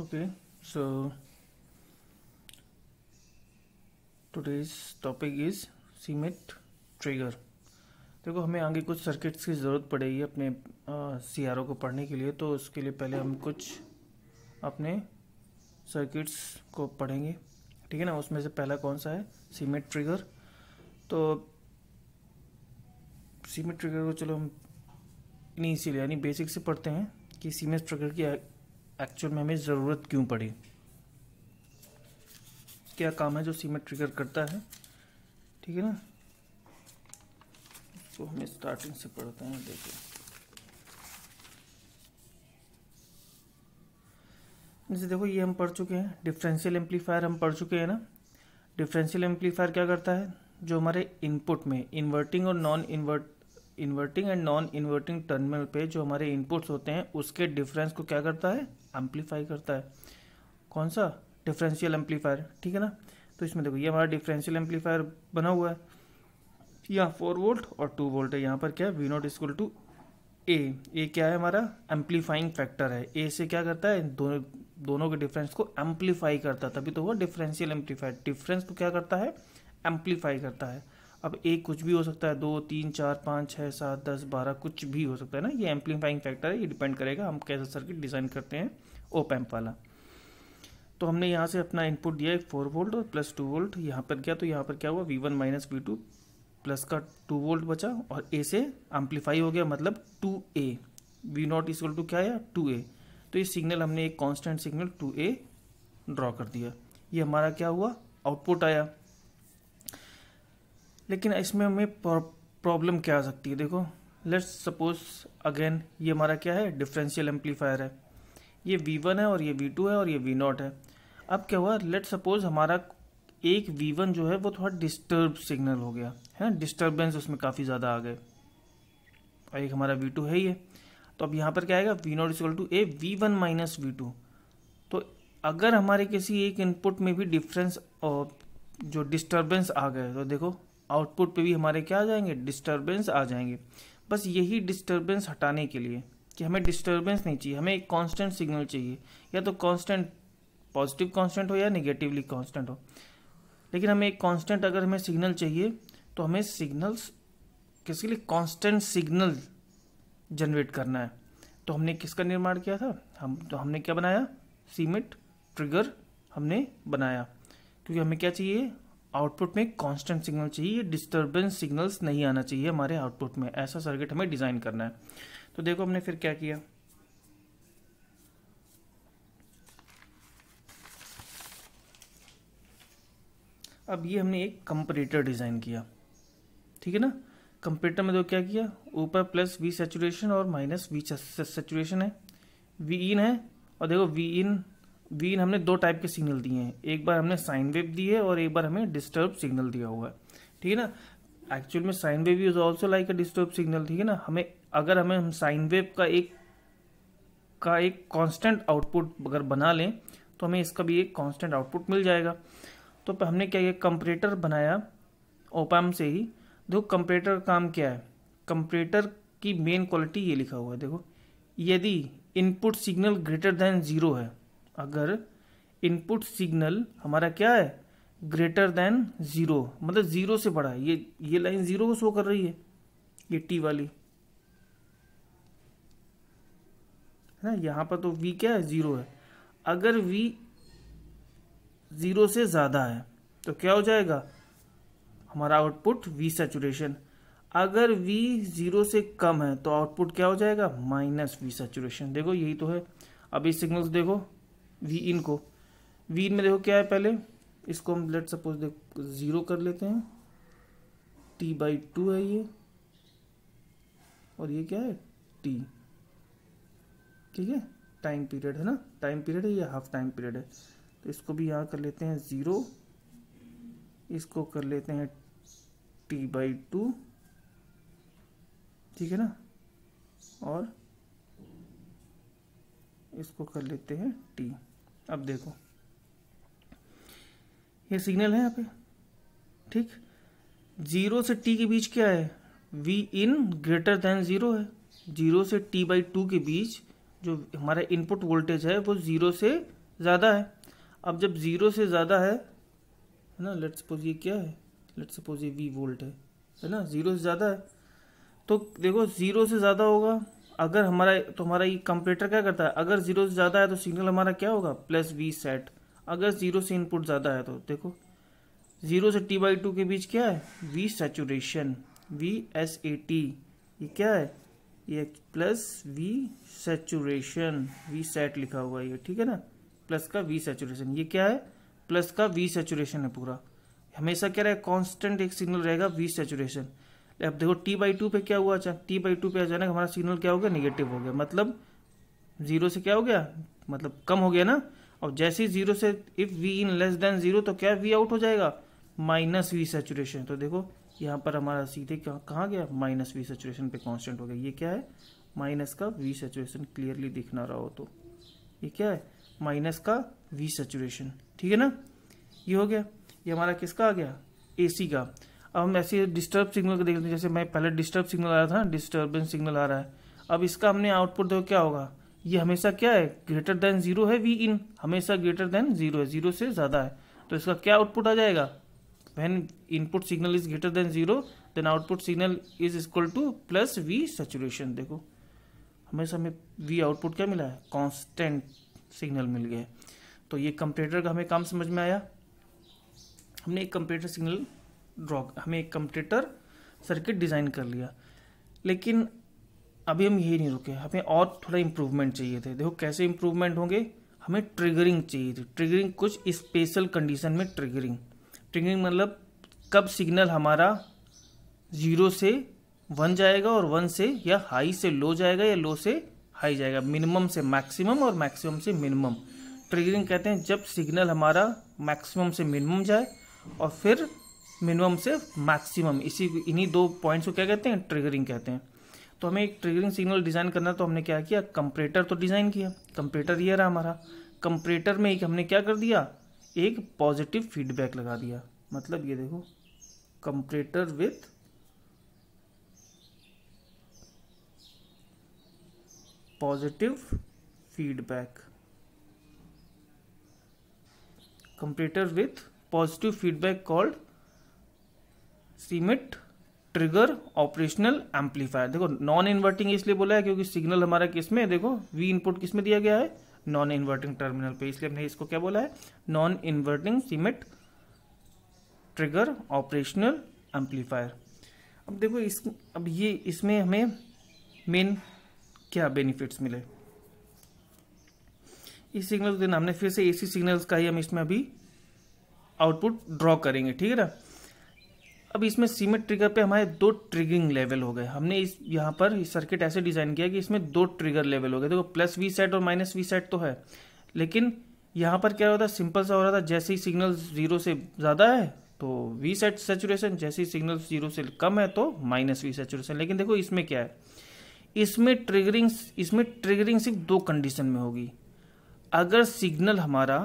okay so today's topic is cmet trigger देखो हमें आगे कुछ सर्किट्स की ज़रूरत पड़ेगी अपने सी आर ओ को पढ़ने के लिए तो उसके लिए पहले हम कुछ अपने सर्किट्स को पढ़ेंगे ठीक है ना उसमें से पहला कौन सा है सीमेंट ट्रिगर तो सीमेंट ट्रिगर को चलो हम इन्हीं इसीलिए यानी बेसिक से पढ़ते हैं कि सीमेंट ट्रिगर की एक्चुअल में हमें ज़रूरत क्यों पड़ी क्या काम है जो सीमेंट ट्रिगर करता है ठीक है ना इसको तो हमें स्टार्टिंग से पढ़ते हैं देखो जैसे देखो ये हम पढ़ चुके हैं डिफरेंशियल एम्पलीफायर हम पढ़ चुके हैं ना डिफरेंशियल एम्पलीफायर क्या करता है जो हमारे इनपुट में इन्वर्टिंग और non invert inverting and non inverting terminal पे जो हमारे इनपुट्स होते हैं उसके डिफरेंस को क्या करता है एम्पलीफाई करता है कौन सा डिफरेंशियल एम्पलीफायर ठीक है ना तो इसमें देखो ये हमारा डिफरेंशियल एम्पलीफायर बना हुआ है यहाँ फोर वोल्ट और टू वोल्ट है यहाँ पर क्या है V naught is equal to a a क्या है हमारा एम्पलीफाइंग फैक्टर है ए से क्या करता है दोनों दोनों के डिफरेंस को एम्पलीफाई करता है तभी तो हुआ डिफरेंशियल एम्पलीफायर डिफरेंस को क्या करता है एम्पलीफाई करता है अब एक कुछ भी हो सकता है दो तीन चार पाँच छः सात दस बारह कुछ भी हो सकता है ना ये एम्पलीफाइंग फैक्टर है ये डिपेंड करेगा हम कैसा सर्किट डिज़ाइन करते हैं ओप एम्प वाला तो हमने यहाँ से अपना इनपुट दिया एक फोर वोल्ट और प्लस टू वोल्ट यहाँ पर गया तो यहाँ पर क्या हुआ V one minus V two plus का टू वोल्ट बचा और ए से एम्पलीफाई हो गया मतलब two A V naught equal to क्या आया टू ए तो ये सिग्नल हमने एक constant signal two A draw कर दिया ये हमारा क्या हुआ आउटपुट आया लेकिन इसमें हमें प्रॉब्लम क्या आ सकती है देखो लेट्स सपोज अगेन ये हमारा क्या है डिफरेंशियल एम्पलीफायर है ये वी वन है और ये वी टू है और ये वी नॉट है अब क्या हुआ लेट सपोज हमारा एक वी वन जो है वो थोड़ा डिस्टर्ब सिग्नल हो गया है ना डिस्टर्बेंस उसमें काफ़ी ज़्यादा आ गए और एक हमारा वी टू है ही है तो अब यहाँ पर क्या आएगा V naught equal to A V one minus V two तो अगर हमारे किसी एक इनपुट में भी डिफरेंस जो डिस्टर्बेंस आ गए तो देखो आउटपुट पे भी हमारे क्या आ जाएंगे डिस्टर्बेंस आ जाएंगे बस यही डिस्टर्बेंस हटाने के लिए कि हमें डिस्टर्बेंस नहीं चाहिए हमें एक कांस्टेंट सिग्नल चाहिए या तो कांस्टेंट पॉजिटिव कांस्टेंट हो या नेगेटिवली कांस्टेंट हो लेकिन हमें एक कांस्टेंट अगर हमें सिग्नल चाहिए तो हमें सिग्नल्स किसके लिए कांस्टेंट सिग्नल जनरेट करना है तो हमने किसका निर्माण किया था हम तो हमने क्या बनाया सीमेंट ट्रिगर हमने बनाया क्योंकि हमें क्या चाहिए आउटपुट में कांस्टेंट सिग्नल चाहिए डिस्टर्बेंस सिग्नल्स नहीं आना चाहिए हमारे आउटपुट में ऐसा सर्किट हमें डिज़ाइन करना है तो देखो हमने फिर क्या किया अब ये हमने एक कंपरेटर डिज़ाइन किया ठीक है ना कंपरेटर में देखो तो क्या किया ऊपर प्लस वी सेचुरेशन और माइनस वी सेचुरेशन है वी इन है और देखो वी इन वीन हमने दो टाइप के सिग्नल दिए हैं एक बार हमने साइन वेव दी है और एक बार हमें डिस्टर्ब सिग्नल दिया हुआ है ठीक है ना एक्चुअल में sine wave is also like a disturb signal ठीक है ना हमें अगर हमें हम साइन वेव का एक का एक कांस्टेंट आउटपुट अगर बना लें तो हमें इसका भी एक कांस्टेंट आउटपुट मिल जाएगा तो हमने क्या किया कंपरेटर बनाया ओपैम से ही देखो कंपरेटर काम क्या है कंपरेटर की मेन क्वालिटी ये लिखा हुआ है देखो यदि input signal greater than zero है अगर इनपुट सिग्नल हमारा क्या है ग्रेटर देन ज़ीरो मतलब ज़ीरो से बड़ा है ये ये लाइन ज़ीरो को शो कर रही है ये टी वाली है ना यहां पर तो वी क्या है ज़ीरो है अगर वी ज़ीरो से ज़्यादा है तो क्या हो जाएगा हमारा आउटपुट वी सेचुरेशन अगर V जीरो से कम है तो आउटपुट क्या हो जाएगा माइनस वी सेचुरेशन देखो यही तो है अभी सिग्नल्स देखो वी इन को वी इन में देखो क्या है पहले इसको हम लेट सपोज देख ज़ीरो कर लेते हैं टी बाई टू है ये और ये क्या है टी ठीक है टाइम पीरियड है ना टाइम पीरियड है या हाफ टाइम पीरियड है तो इसको भी यहाँ कर लेते हैं ज़ीरो इसको कर लेते हैं टी बाई टू ठीक है ना और इसको कर लेते हैं टी अब देखो ये सिग्नल है यहाँ पे ठीक जीरो से टी के बीच क्या है V in greater than zero है जीरो से टी बाई टू के बीच जो हमारा इनपुट वोल्टेज है वो जीरो से ज़्यादा है अब जब जीरो से ज़्यादा है है ना लेट सपोज ये क्या है लेट सपोज ये वी वोल्ट है है ना जीरो से ज़्यादा है तो देखो जीरो से ज़्यादा होगा अगर हमारा तो हमारा ये कंप्यूटर क्या करता है अगर ज़ीरो से ज़्यादा है तो सिग्नल हमारा क्या होगा प्लस वी सेट अगर ज़ीरो से इनपुट ज़्यादा है तो देखो ज़ीरो से टी बाई टू के बीच क्या है V saturation V S A T ये क्या है ये plus V saturation V sat लिखा हुआ ये ठीक है ना प्लस का वी सेचुरेशन ये क्या है प्लस का वी सेचुरेशन है पूरा हमेशा क्या रहे? रहेगा कॉन्स्टेंट एक सिग्नल रहेगा वी सेचुरेशन अब देखो टी बाई टू पर क्या हुआ अच्छा टी बाई टू पर अचानक हमारा सिग्नल क्या हो गया निगेटिव हो गया मतलब जीरो से क्या हो गया मतलब कम हो गया ना और जैसे ही जीरो से if V in less than zero तो क्या वी आउट हो जाएगा माइनस वी सेचुरेशन तो देखो यहाँ पर हमारा सीधे कहाँ गया माइनस वी सेचुरेशन पे कांस्टेंट हो गया ये क्या है माइनस का वी सेचुरेशन क्लियरली दिखना रहा हो तो ये क्या है माइनस का वी सेचुरेशन ठीक है ना ये हो गया ये हमारा किसका आ गया एसी का अब हम ऐसे डिस्टर्ब सिग्नल को देख लेते हैं जैसे मैं पहले डिस्टर्ब सिग्नल आ रहा था डिस्टर्बेंस सिग्नल आ रहा है अब इसका हमने आउटपुट देखो क्या होगा ये हमेशा क्या है ग्रेटर देन जीरो है वी इन हमेशा ग्रेटर देन जीरो है जीरो से ज़्यादा है तो इसका क्या आउटपुट आ जाएगा when input signal is greater than zero then output signal is equal to plus V saturation देखो हमेशा हमें वी आउटपुट क्या मिला है कॉन्स्टेंट सिग्नल मिल गया है तो ये कंप्यूटर का हमें काम समझ में आया हमने एक कंप्यूटर सिग्नल ड्रॉ हमें एक कंप्यूटर सर्किट डिज़ाइन कर लिया लेकिन अभी हम यही नहीं रुके हमें और थोड़ा इम्प्रूवमेंट चाहिए थे देखो कैसे इम्प्रूवमेंट होंगे हमें ट्रिगरिंग चाहिए थी ट्रिगरिंग कुछ स्पेशल कंडीशन में ट्रिगरिंग ट्रिगरिंग मतलब कब सिग्नल हमारा ज़ीरो से वन जाएगा और वन से या हाई से लो जाएगा या लो से हाई जाएगा मिनिमम से मैक्सिमम और मैक्सिमम से मिनिमम ट्रिगरिंग कहते हैं जब सिग्नल हमारा मैक्सिमम से मिनिमम जाए और फिर मिनिमम से मैक्सिमम इसी इन्हीं दो पॉइंट्स को क्या कहते हैं ट्रिगरिंग कहते हैं तो हमें एक ट्रिगरिंग सिग्नल डिज़ाइन करना तो हमने क्या किया कंपरेटर तो डिज़ाइन किया कंपरेटर ये रहा हमारा कंपरेटर में एक हमने क्या कर दिया एक पॉजिटिव फीडबैक लगा दिया मतलब ये देखो comparator with positive feedback comparator with positive feedback called Schmitt trigger operational amplifier देखो नॉन इन्वर्टिंग इसलिए बोला है क्योंकि सिग्नल हमारा किस में देखो वी इनपुट किस में दिया गया है नॉन इन्वर्टिंग टर्मिनल पे इसलिए हमने इसको क्या बोला है non inverting Schmitt trigger operational amplifier अब देखो इस अब ये इसमें हमें मेन क्या बेनिफिट्स मिले इस सिग्नल को देना हमने फिर से एसी सिग्नल्स का ही हम इसमें अभी आउटपुट ड्रॉ करेंगे ठीक है ना अब इसमें सीमेंट ट्रिगर पे हमारे दो ट्रिगरिंग लेवल हो गए हमने इस यहाँ पर सर्किट ऐसे डिज़ाइन किया कि इसमें दो ट्रिगर लेवल हो गए देखो प्लस वी सेट और माइनस वी सेट तो है लेकिन यहाँ पर क्या हो रहा था सिंपल सा हो रहा था जैसे ही सिग्नल जीरो से ज़्यादा है तो वी सेट सेचुरेशन जैसे ही सिग्नल जीरो से कम है तो माइनस वी सेचुरेशन लेकिन देखो इसमें क्या है इसमें ट्रिगरिंग इसमें ट्रिगरिंग सिर्फ दो कंडीशन में होगी अगर सिग्नल हमारा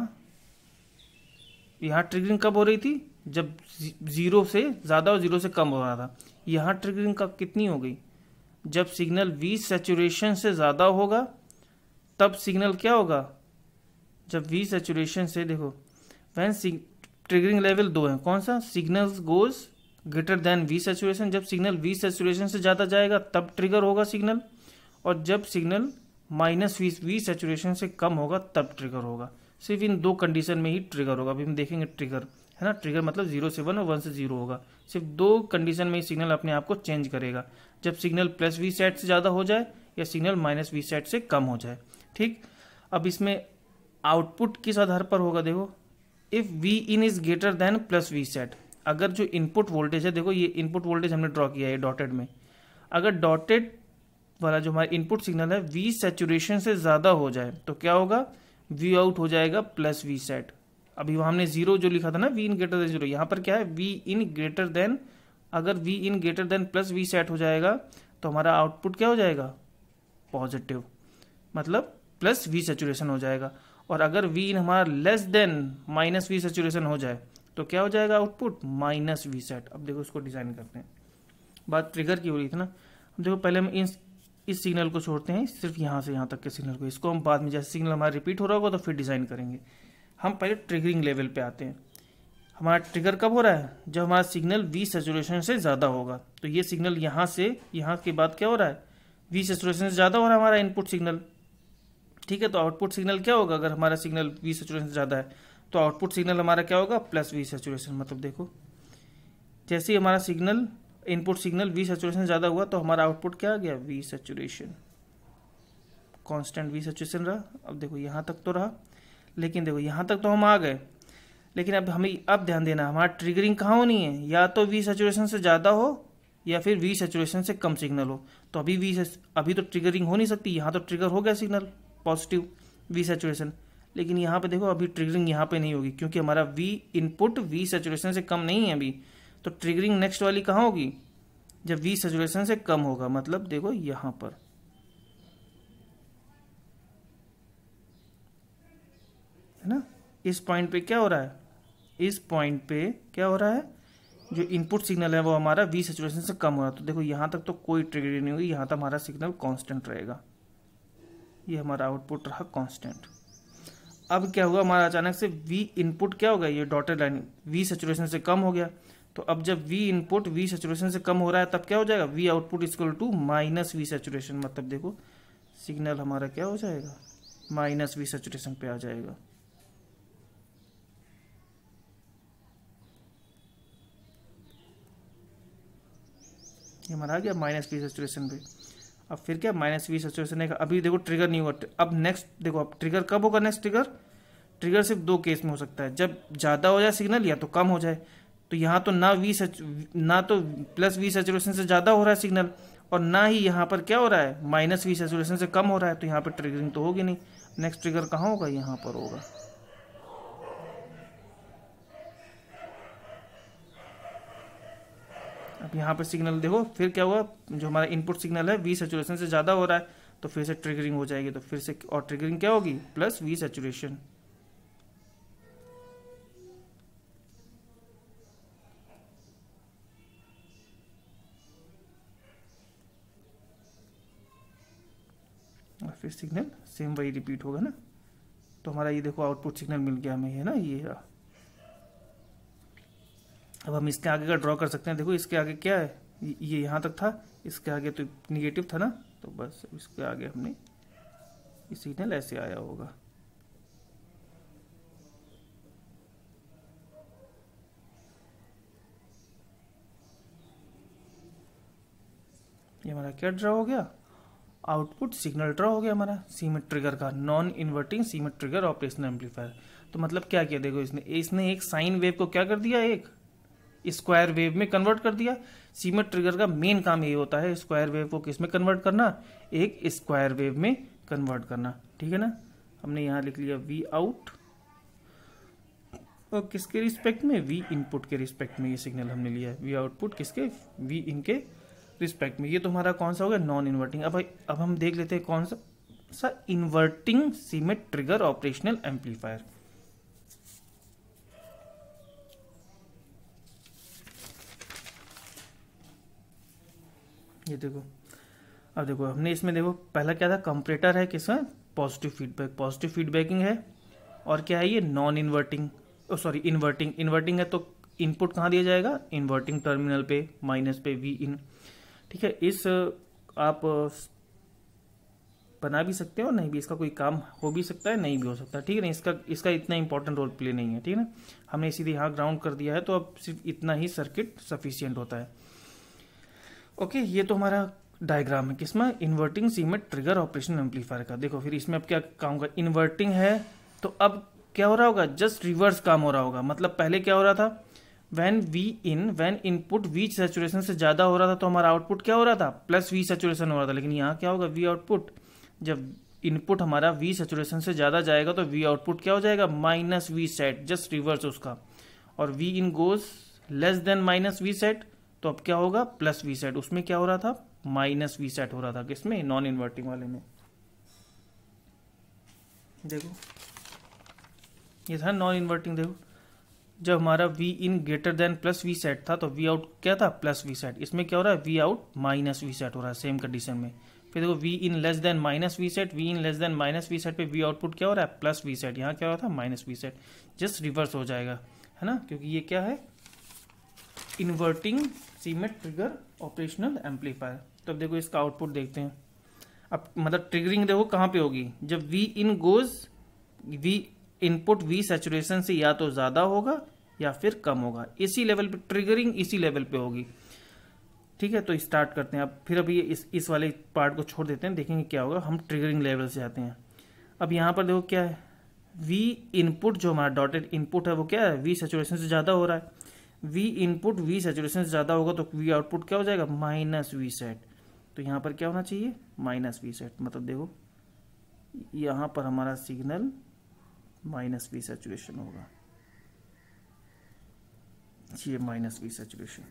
यहाँ ट्रिगरिंग कब हो रही थी जब ज़ीरो से ज़्यादा और ज़ीरो से कम हो रहा था यहाँ ट्रिगरिंग का कितनी हो गई जब सिग्नल वी सेचुरेशन से ज़्यादा होगा तब सिग्नल क्या होगा जब वी सेचुरेशन से देखो वैन ट्रिगरिंग लेवल दो है कौन सा signal goes greater than V saturation जब सिग्नल वी सेचुरेशन से ज़्यादा जाएगा तब ट्रिगर होगा सिग्नल और जब signal minus V V saturation से कम होगा तब ट्रिगर होगा सिर्फ इन दो कंडीशन में ही ट्रिगर होगा अभी हम देखेंगे ट्रिगर है ना ट्रिगर मतलब जीरो से वन और वन से जीरो होगा सिर्फ दो कंडीशन में सिग्नल अपने आप को चेंज करेगा जब सिग्नल प्लस वी सेट से ज़्यादा हो जाए या सिग्नल माइनस वी सेट से कम हो जाए ठीक अब इसमें आउटपुट किस आधार पर होगा देखो if V in is greater than plus V sat अगर जो इनपुट वोल्टेज है देखो ये इनपुट वोल्टेज हमने ड्रॉ किया है डॉटेड में अगर डॉटेड वाला जो हमारा इनपुट सिग्नल है वी सेचुरेशन से ज़्यादा हो जाए तो क्या होगा वी आउट हो जाएगा प्लस वी सेट अभी हमने जीरो जो लिखा था ना V in greater than zero यहां पर क्या है वी इन ग्रेटर देन अगर V in greater than plus V sat हो जाएगा तो हमारा आउटपुट क्या हो जाएगा पॉजिटिव मतलब प्लस वी सेचुरेशन हो जाएगा और अगर वी इन हमारा less than minus V saturation हो जाए तो क्या हो जाएगा आउटपुट माइनस वी सेट अब देखो इसको डिज़ाइन करते हैं बात ट्रिगर की हो रही थी ना अब देखो पहले हम इस इस सिग्नल को छोड़ते हैं सिर्फ यहां से यहां तक के सिग्नल को इसको हम बाद में जैसे सिग्नल हमारा रिपीट हो रहा होगा तो फिर डिज़ाइन करेंगे हम पहले ट्रिगरिंग लेवल पे आते हैं हमारा ट्रिगर कब हो रहा है जब हमारा सिग्नल वी सेचुरेशन से ज़्यादा होगा तो ये सिग्नल यहाँ से यहाँ के बाद क्या हो रहा है वी सेचुरेशन से ज़्यादा हो रहा है हमारा इनपुट सिग्नल ठीक है तो आउटपुट सिग्नल क्या होगा अगर हमारा सिग्नल वी सेचुरेशन से ज़्यादा है तो आउटपुट सिग्नल हमारा क्या होगा प्लस वी सेचुरेशन मतलब देखो जैसे ही हमारा signal input signal V saturation ज़्यादा हुआ तो हमारा आउटपुट क्या आ गया V saturation constant V saturation रहा अब देखो यहाँ तक तो रहा लेकिन देखो यहाँ तक तो हम आ गए लेकिन अब हमें अब ध्यान देना हमारा ट्रिगरिंग कहाँ होनी है या तो वी सेचुरेशन से ज़्यादा हो या फिर वी सेचुरेशन से कम सिग्नल हो तो अभी वी अभी तो ट्रिगरिंग हो नहीं सकती यहाँ तो ट्रिगर हो गया सिग्नल पॉजिटिव वी सेचुरेशन लेकिन यहाँ पे देखो अभी ट्रिगरिंग यहाँ पे नहीं होगी क्योंकि हमारा वी इनपुट वी सेचुरेशन से कम नहीं है अभी तो ट्रिगरिंग नेक्स्ट वाली कहाँ होगी जब वी सेचुरेशन से कम होगा मतलब देखो यहाँ पर इस पॉइंट पे क्या हो रहा है इस पॉइंट पे क्या हो रहा है जो इनपुट सिग्नल है वो हमारा वी सेचुरेशन से कम हो रहा है तो देखो यहाँ तक तो कोई ट्रिगर नहीं हुई यहाँ तक हमारा सिग्नल कांस्टेंट रहेगा ये हमारा आउटपुट रहा कांस्टेंट अब क्या हुआ हमारा अचानक से वी इनपुट क्या हो गया ये डॉटेड लाइन वी सेचुरेशन से कम हो गया तो अब जब V इनपुट V सेचुरेशन से कम हो रहा है तब क्या हो जाएगा V output is equal to minus V saturation मतलब देखो सिग्नल हमारा क्या हो जाएगा माइनस वी सेचुरेशन पे आ जाएगा ये हमारा आ गया माइनस वी सेचुरेशन पे अब फिर क्या माइनस वी सेचुरेशन है अभी देखो ट्रिगर नहीं हुआ अब नेक्स्ट देखो अब ट्रिगर कब होगा नेक्स्ट ट्रिगर ट्रिगर सिर्फ दो केस में हो सकता है जब ज़्यादा हो जाए सिग्नल या तो कम हो जाए तो यहाँ तो ना वी सच ना तो प्लस वी सेचुरेशन से ज़्यादा हो रहा है सिग्नल और ना ही यहाँ पर क्या हो रहा है माइनस वी सेचुरेशन से कम हो रहा है तो यहाँ पर ट्रिगरिंग तो होगी नहीं नेक्स्ट ट्रिगर कहाँ होगा यहाँ पर होगा अब यहाँ पर सिग्नल देखो फिर क्या हुआ जो हमारा इनपुट सिग्नल है वी सेचुरेशन से ज़्यादा हो रहा है तो फिर से ट्रिगरिंग हो जाएगी तो फिर से और ट्रिगरिंग क्या होगी प्लस वी सेचुरेशन फिर सिग्नल सेम वही रिपीट होगा ना तो हमारा ये देखो आउटपुट सिग्नल मिल गया हमें है ना ये रहा अब हम इसके आगे का ड्रॉ कर सकते हैं देखो इसके आगे क्या है ये यहाँ तक था इसके आगे तो निगेटिव था ना तो बस इसके आगे हमने सिग्नल ऐसे आया होगा ये हमारा क्या ड्रा हो गया आउटपुट सिग्नल ड्रा हो गया हमारा सीमेट ट्रिगर का non inverting Schmitt trigger operational amplifier तो मतलब क्या किया देखो इसने इसने एक साइन वेव को क्या कर दिया एक स्क्वायर वेव में कन्वर्ट कर दिया सीमेट ट्रिगर का मेन काम ये होता है स्क्वायर वेव को किस में कन्वर्ट करना एक स्क्वायर वेव में कन्वर्ट करना ठीक है ना हमने यहाँ लिख लिया वी आउट और किसके रिस्पेक्ट में वी इनपुट के रिस्पेक्ट में ये सिग्नल हमने लिया वी आउटपुट किसके वी इनके रिस्पेक्ट में ये तो हमारा कौन सा हो गया नॉन इन्वर्टिंग अब अब हम देख लेते हैं कौन सा सा inverting Schmitt trigger operational amplifier ये देखो अब देखो हमने इसमें देखो पहला क्या था कंपरेटर है किसमें पॉजिटिव फीडबैक पॉजिटिव फीडबैकिंग है और क्या है ये non inverting sorry inverting inverting है तो इनपुट कहाँ दिया जाएगा इन्वर्टिंग टर्मिनल पे माइनस पे वी इन ठीक है इस आप बना भी सकते हो नहीं भी इसका कोई काम हो भी सकता है नहीं भी हो सकता ठीक है ना इसका इसका इतना इंपॉर्टेंट रोल प्ले नहीं है ठीक है ना हमने सीधे यहाँ ग्राउंड कर दिया है तो अब सिर्फ इतना ही सर्किट सफिशियंट होता है ओके ये तो हमारा डायग्राम है किसमें इन्वर्टिंग सी में ट्रिगर ऑपरेशन एम्पलीफायर का देखो फिर इसमें अब क्या कहूँगा इन्वर्टिंग है तो अब क्या हो रहा होगा जस्ट रिवर्स काम हो रहा होगा मतलब पहले क्या हो रहा था when V in when input V saturation से ज़्यादा हो रहा था तो हमारा आउटपुट क्या हो रहा था प्लस वी सेचुरेशन हो रहा था लेकिन यहाँ क्या होगा वी आउटपुट जब इनपुट हमारा वी सेचुरेशन से ज़्यादा जाएगा तो वी आउटपुट क्या हो जाएगा minus V sat just reverse उसका और V in goes less than minus V sat तो अब क्या होगा प्लस वी सेट उसमें क्या हो रहा था माइनस वी सेट हो रहा था किसमें नॉन इन्वर्टिंग वाले में देखो ये था नॉन इन्वर्टिंग देखो जब हमारा V in greater than plus V sat था तो वी आउट क्या था प्लस वी सेट इसमें क्या हो रहा है V out minus V sat हो रहा है सेम कंडीशन में फिर देखो V in less than minus V sat V in less than minus V sat पे वी आउटपुट क्या हो रहा है प्लस वी सेट यहाँ क्या हो रहा था minus V sat just reverse हो जाएगा है ना क्योंकि ये क्या है inverting Schmitt trigger operational amplifier तो अब देखो इसका आउटपुट देखते हैं अब मतलब ट्रिगरिंग देखो कहाँ पे होगी जब V in goes V input V saturation से या तो ज़्यादा होगा या फिर कम होगा इसी लेवल पे ट्रिगरिंग इसी लेवल पे होगी ठीक है तो स्टार्ट करते हैं अब फिर अभी इस इस वाले पार्ट को छोड़ देते हैं देखेंगे क्या होगा हम ट्रिगरिंग लेवल से आते हैं अब यहाँ पर देखो क्या है वी इनपुट जो हमारा डॉटेड इनपुट है वो क्या है वी सेचुरेशन से ज़्यादा हो रहा है वी इनपुट वी सेचुरेशन से ज़्यादा होगा तो वी आउटपुट क्या हो जाएगा माइनस वी सेट तो यहाँ पर क्या होना चाहिए माइनस वी सेट मतलब देखो यहाँ पर हमारा सिग्नल माइनस वी सेचुरेशन होगा ये minus V saturation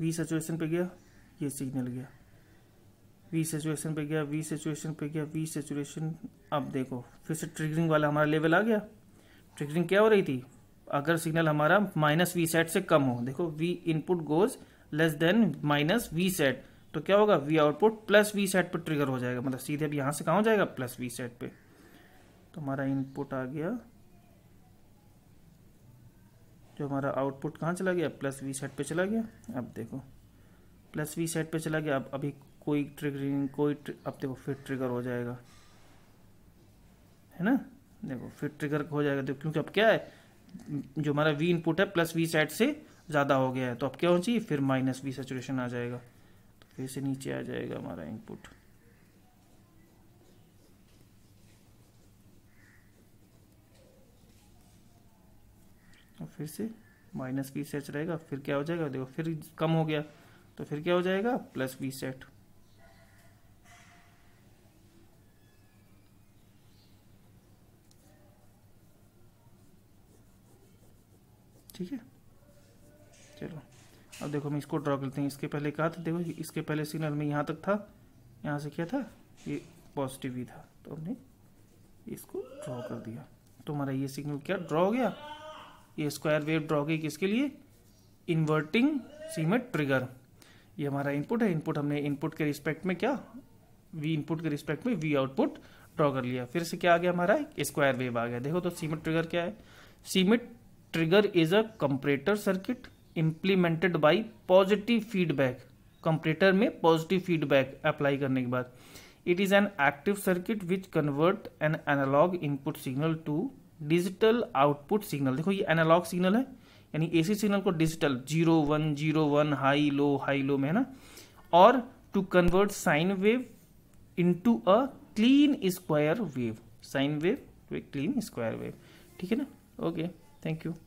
V saturation पे गया ये सिग्नल गया वी सेचुरेशन पे गया वी सेचुरेशन पे गया वी सेचुरेशन अब देखो फिर से ट्रिगरिंग वाला हमारा लेवल आ गया ट्रिगरिंग क्या हो रही थी अगर सिग्नल हमारा माइनस वी सेट से कम हो देखो V input goes less than minus V sat तो क्या होगा V output plus V sat पर ट्रिगर हो जाएगा मतलब सीधे अब यहां से कहा हो जाएगा प्लस वी सेट पे तो हमारा इनपुट आ गया जो हमारा आउटपुट कहाँ चला गया प्लस वी सेट पे चला गया अब देखो प्लस वी सेट पे चला गया अब अभी कोई ट्रिगरिंग कोई ट्रिक, अब देखो फिर ट्रिगर हो जाएगा है ना देखो फिर ट्रिगर हो जाएगा देखो क्योंकि अब क्या है जो हमारा वी इनपुट है प्लस वी सेट से ज़्यादा हो गया है तो अब क्या होना चाहिए फिर माइनस वी सेचुरेशन आ जाएगा तो फिर से नीचे आ जाएगा हमारा इनपुट और फिर से माइनस वी सेट रहेगा फिर क्या हो जाएगा देखो फिर कम हो गया तो फिर क्या हो जाएगा प्लस वी सेट ठीक है चलो अब देखो हम इसको ड्रॉ करते हैं इसके पहले कहा था देखो इसके पहले सिग्नल में यहाँ तक था यहाँ से क्या था ये पॉजिटिव ही था तो हमने इसको ड्रॉ कर दिया तो हमारा ये सिग्नल क्या ड्रॉ हो गया ये स्क्वायर वेव ड्रॉ गई किसके लिए इन्वर्टिंग सीमेट ट्रिगर ये हमारा इनपुट है इनपुट हमने इनपुट के रिस्पेक्ट में क्या वी इनपुट के रिस्पेक्ट में वी आउटपुट ड्रॉ कर लिया फिर से क्या आ गया हमारा स्क्वायर वेव आ गया देखो तो सीमेट ट्रिगर क्या है Schmitt trigger is a comparator circuit implemented by positive feedback comparator में पॉजिटिव फीडबैक अप्लाई करने के बाद it is an active circuit which convert an analog input signal to digital output signal देखो ये analog signal है यानी AC signal को digital zero one zero one high low high low में है ना और to convert sine wave into a clean square wave sine wave to a clean square wave ठीक है ना ओके थैंक यू